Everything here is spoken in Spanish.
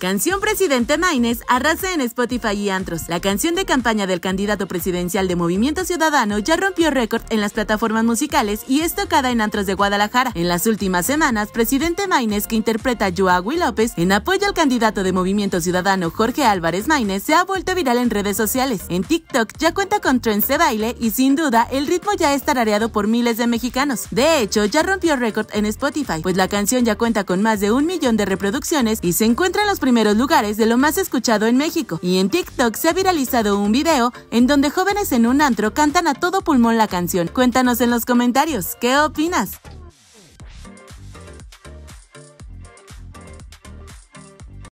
Canción Presidente Maines arrasa en Spotify y Antros. La canción de campaña del candidato presidencial de Movimiento Ciudadano ya rompió récord en las plataformas musicales y es tocada en Antros de Guadalajara. En las últimas semanas, Presidente Maines, que interpreta a Joaquín López en apoyo al candidato de Movimiento Ciudadano Jorge Álvarez Maines, se ha vuelto viral en redes sociales. En TikTok ya cuenta con trends de baile y sin duda el ritmo ya está tarareado por miles de mexicanos. De hecho, ya rompió récord en Spotify, pues la canción ya cuenta con más de un millón de reproducciones y se encuentra en los primeros primeros lugares de lo más escuchado en México y en TikTok se ha viralizado un video en donde jóvenes en un antro cantan a todo pulmón la canción. Cuéntanos en los comentarios, ¿qué opinas?